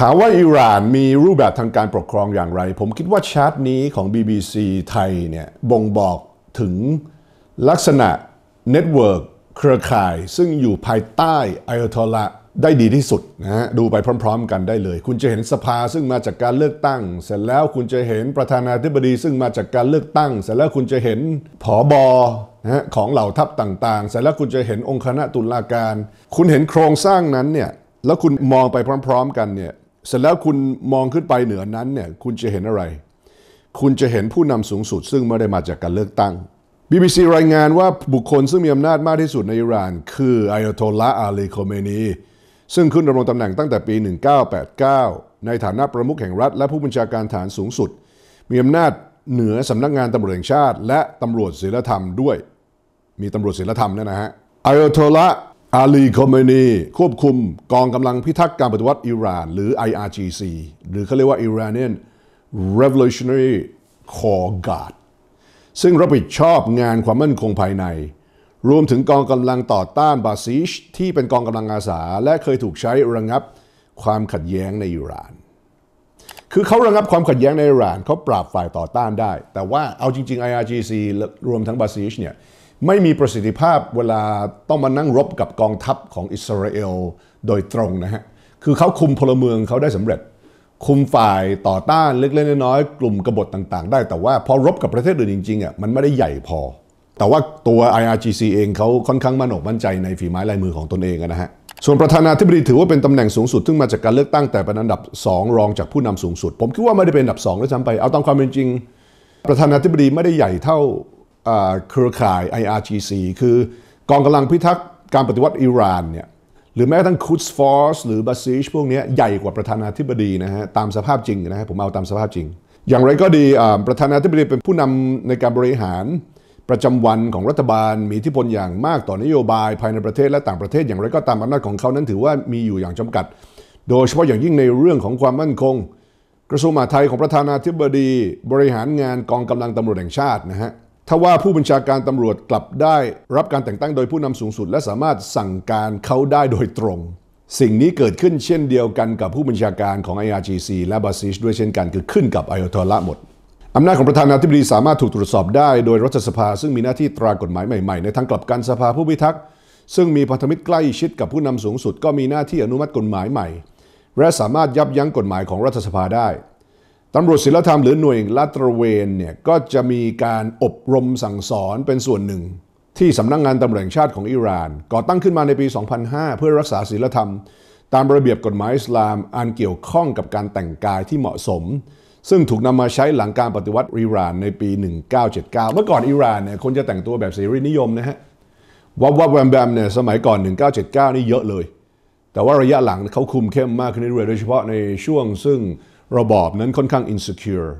ถามว่าอิหร่านมีรูปแบบทางการปกครองอย่างไร ผมคิดว่าชาร์ตนี้ของ BBC ไทยเนี่ยบ่งบอกถึงลักษณะเน็ตเวิร์กเครือข่ายซึ่งอยู่ภายใต้อโอทอละได้ดีที่สุดนะฮะดูไปพร้อม ๆ กันได้เลย คุณจะเห็นสภาซึ่งมาจากการเลือกตั้ง เสร็จแล้วคุณจะเห็นประธานาธิบดีซึ่งมาจากการเลือกตั้ง เสร็จแล้วคุณจะเห็นผอบนะฮะของเหล่าทัพต่างๆ เสร็จแล้วคุณจะเห็นองค์คณะตุลาการ คุณเห็นโครงสร้างนั้นเนี่ยแล้วคุณมองไปพร้อม ๆกันเนี่ยเสร็จแล้วคุณมองขึ้นไปเหนือนั้นเนี่ยคุณจะเห็นอะไร คุณจะเห็นผู้นำสูงสุดซึ่งไม่ได้มาจากการเลือกตั้ง BBC รายงานว่าบุคคลซึ่งมีอำนาจมากที่สุดในอิหร่าน คืออัยตทละอาลีโคเมนีซึ่งขึ้นดำรงตำแหน่งตั้งแต่ปี 1989 ในฐานะประมุขแห่งรัฐ และผู้บัญชาการฐานสูงสุด มีอำนาจเหนือสำนักงานตำรวจแห่งชาติ และตำรวจศีลธรรมด้วย มีตำรวจศีลธรรมเนี่ยนะฮะอัยตทลละอาลีคอมเมนีควบคุมกองกำลังพิทักษ์การปฏิวัติอิหร่านหรือ IRGC หรือเขาเรียกว่า Iranian Revolutionary Corps Guard ซึ่งรับผิดชอบงานความมั่นคงภายใน รวมถึงกองกำลังต่อต้านบาซิช ที่เป็นกองกำลังอาสา และเคยถูกใช้ระงับความขัดแย้งในอิหร่าน คือเขาระงับความขัดแย้งในอิหร่านเขาปราบฝ่ายต่อต้านได้ แต่ว่าเอาจริง ๆ IRGC รวมทั้งบาซิชเนี่ยไม่มีประสิทธิภาพเวลาต้องมานั่งรบกับกองทัพของอิสราเอลโดยตรงนะฮะ คือเขาคุมพลเมืองเขาได้สำเร็จ คุมฝ่ายต่อต้านเล็กๆน้อยๆกลุ่มกบฏต่าง ๆ ได้ แต่ว่าพอรบกับประเทศอื่นจริงๆอ่ะมันไม่ได้ใหญ่พอ แต่ว่าตัว IRGC เองเขาค่อนข้างมั่นอกมั่นใจในฝีไม้ลายมือของตนเองนะฮะ ส่วนประธานาธิบดีถือว่าเป็นตำแหน่งสูงสุดซึ่งมาจากการเลือกตั้งแต่เป็นอันดับ2รองจากผู้นำสูงสุด ผมคิดว่าไม่ได้เป็นอันดับ2ด้วยซ้ำไป เอาตามความเป็นจริงประธานาธิบดีไม่ได้ใหญ่เท่าเครือข่าย IRGC คือกองกำลังพิทักษ์การปฏิวัติอิหร่านเนี่ยหรือแม้กระทั่งคุสฟอร์สหรือบาซิชพวกนี้ใหญ่กว่าประธานาธิบดีนะฮะตามสภาพจริงนะฮะผมเอาตามสภาพจริง อย่างไรก็ดีประธานาธิบดีเป็นผู้นำในการบริหารประจำวันของรัฐบาล มีอิทธิพลอย่างมากต่อนโยบาย ภายในประเทศและต่างประเทศ อย่างไรก็ตามอำนาจของเขานั้นถือว่ามีอยู่อย่างจำกัด โดยเฉพาะอย่างยิ่งในเรื่องของความมั่นคง กระทรวงมหาดไทยของประธานาธิบดี บริหารงานกองกำลังตำรวจแห่งชาตินะฮะถ้าว่าผู้บัญชาการตำรวจกลับได้ รับการแต่งตั้งโดยผู้นำสูงสุดและสามารถสั่งการเขาได้โดยตรง สิ่งนี้เกิดขึ้นเช่นเดียวกันกับผู้บัญชาการของ IRGC และบาซิชด้วยเช่นกันคือขึ้นกับไอโอทอละหมด อำนาจของประธานาธิบดีสามารถถูกตรวจสอบได้โดยรัฐสภาซึ่งมีหน้าที่ตรากฎหมายใหม่ๆในทางกลับกันสภาผู้พิทักษ์ซึ่งมีพันธมิตรใกล้ชิดกับผู้นำสูงสุด ก็มีหน้าที่อนุมัติกฎหมายใหม่ และสามารถยับยั้งกฎหมายของรัฐสภาได้ตำรวจศิลธรรมหรือหน่วยลาดตระเวนเนี่ยก็จะมีการอบรมสั่งสอนเป็นส่วนหนึ่ง ที่สำนักงงานตำรวจแห่งชาติของอิหร่าน ก่อตั้งขึ้นมาในปี 2005 เพื่อรักษาศีลธรรม ตามระเบียบกฎหมายอิสลามอันเกี่ยวข้องกับการแต่งกายที่เหมาะสม ซึ่งถูกนำมาใช้หลังการปฏิวัติอิหร่านในปี 1979 เมื่อก่อนอิหร่านเนี่ยคนจะแต่งตัวแบบเสรีนิยมนะฮะวับวับแวมแวมเนี่ยสมัยก่อน 1979 นี่เยอะเลย แต่ว่าระยะหลังเขาคุมเข้มมากขึ้นเรื่อยโดยเฉพาะในช่วงซึ่งระบอบนั้นค่อนข้าง insecure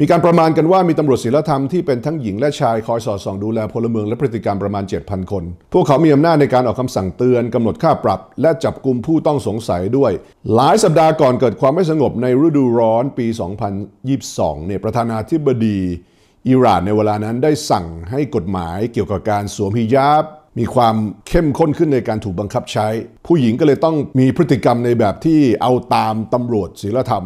มีการประมาณกันว่ามีตำรวจศีลธรรมที่เป็นทั้งหญิงและชายคอยสอดส่องดูแลพลเมืองและพฤติกรรมประมาณ 7,000 คน พวกเขามีอำนาจในการออกคำสั่งเตือน กำหนดค่าปรับ และจับกลุ่มผู้ต้องสงสัยด้วย หลายสัปดาห์ก่อนเกิดความไม่สงบในฤดูร้อนปี 2022เนี่ย ประธานาธิบดีอิหร่านในเวลานั้นได้สั่งให้กฎหมายเกี่ยวกับการสวมฮิญาบมีความเข้มข้นขึ้นในการถูกบังคับใช้ ผู้หญิงก็เลยต้องมีพฤติกรรมในแบบที่เอาตามตำรวจศีลธรรม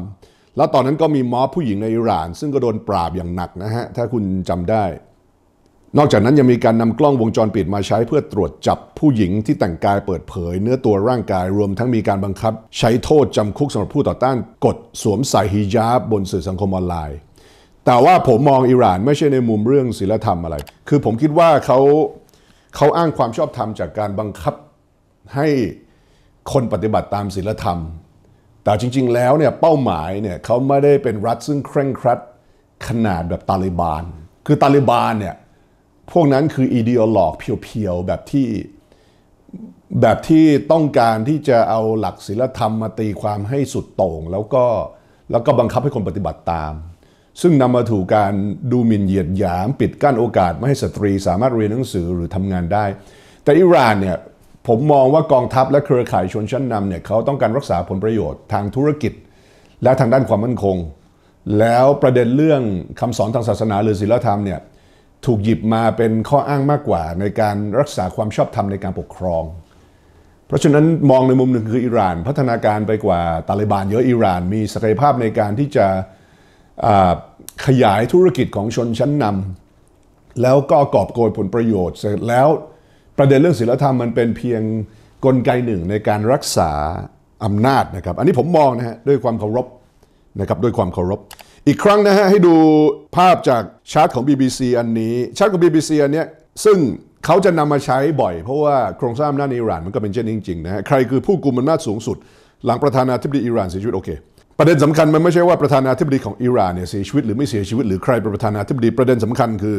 แล้วตอนนั้นก็มีม็อบผู้หญิงในอิหร่าน ซึ่งก็โดนปราบอย่างหนักนะฮะ ถ้าคุณจำได้ นอกจากนั้นยังมีการนำกล้องวงจรปิดมาใช้ เพื่อตรวจจับผู้หญิงที่แต่งกายเปิดเผยเนื้อตัวร่างกายรวมทั้งมีการบังคับ ใช้โทษจำคุกสำหรับผู้ต่อต้านกฎสวมใส่ฮิญาบบนสื่อสังคมออนไลน์ แต่ว่าผมมองอิหร่านไม่ใช่ในมุมเรื่องศีลธรรมอะไร คือผมคิดว่าเขาเขาอ้างความชอบธรรมจากการบังคับให้คนปฏิบัติตามศีลธรรม แต่จริง ๆ แล้วเนี่ยเป้าหมายเนี่ยเขาไม่ได้เป็นรัฐซึ่งเคร่งครัดขนาดแบบตาลิบานคือตาลิบานเนี่ยพวกนั้นคืออีเดียลอกเพียวๆแบบที่แบบที่ต้องการที่จะเอาหลักศีลธรรมมาตีความให้สุดโต่งแล้วก็แล้วก็บังคับให้คนปฏิบัติตามซึ่งนำมาถูกการดูหมิ่นเหยียดหยาม ปิดกั้นโอกาส ไม่ให้สตรีสามารถเรียนหนังสือหรือทำงานได้ แต่อิหร่านเนี่ย ผมมองว่ากองทัพและเครือข่ายชนชั้นนำเนี่ย เขาต้องการรักษาผลประโยชน์ทางธุรกิจ และทางด้านความมั่นคง แล้วประเด็นเรื่องคำสอนทางศาสนาหรือศีลธรรมเนี่ย ถูกหยิบมาเป็นข้ออ้างมากกว่าในการรักษาความชอบธรรมในการปกครอง เพราะฉะนั้นมองในมุมหนึ่งคืออิหร่านพัฒนาการไปกว่าตาลิบานเยอะอิหร่านมีศักยภาพในการที่จะขยายธุรกิจของชนชั้นนำแล้วก็กอบโกยผลประโยชน์ เสร็จแล้วประเด็นเรื่องศีลธรรมมันเป็นเพียงกลไกหนึ่งในการรักษาอำนาจนะครับอันนี้ผมมองนะฮะด้วยความเคารพนะครับด้วยความเคารพ อีกครั้งนะฮะให้ดูภาพจากชาร์ตของ BBC อันนี้ ชาร์ตของ BBC อันเนี้ยซึ่งเขาจะนำมาใช้บ่อย เพราะว่าโครงสร้างหน้าในอิหร่านมันก็เป็นเช่นจริงๆนะฮะใครคือผู้กุมอำนาจสูงสุด หลังประธานาธิบดีอิหร่านเสียชีวิตโอเคประเด็นสำคัญมันไม่ใช่ว่าประธานาธิบดีของอิหร่านเนี่ยเสียชีวิตหรือไม่เสียชีวิต หรือใครเป็นประธานาธิบดีประเด็นสำคัญคือ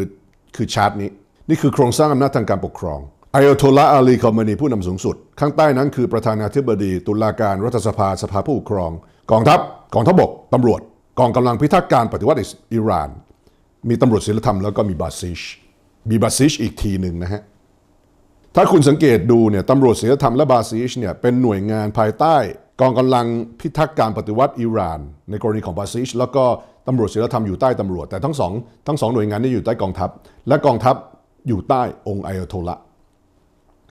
คือชาร์ตนี้นี่คือโครงสร้างอำนาจทางการปกครองไอโอโทลาอาลีคอมมานีผู้นำสูงสุด ข้างใต้นั้นคือประธานาธิบดี ตุลาการรัฐสภาสภาผู้ปกครอง กองทัพกองทัพบกตำรวจกองกำลังพิทักษ์การปฏิวัติอิหร่าน มีตำรวจศิลธรรมแล้วก็มีบาซิชมีบาซิชอีกทีหนึ่งนะฮะ ถ้าคุณสังเกตดูเนี่ยตำรวจศิลธรรมและบาซิชเนี่ยเป็นหน่วยงานภายใต้กองกำลังพิทักษ์การปฏิวัติอิหร่าน ในกรณีของบาซิช แล้วก็ตำรวจศิลธรรมอยู่ใต้ตำรวจแต่ทั้งสองทั้งสองหน่วยงานนี้อยู่ใต้กองทัพ และกองทัพอยู่ใต้องค์ไอโอโทละ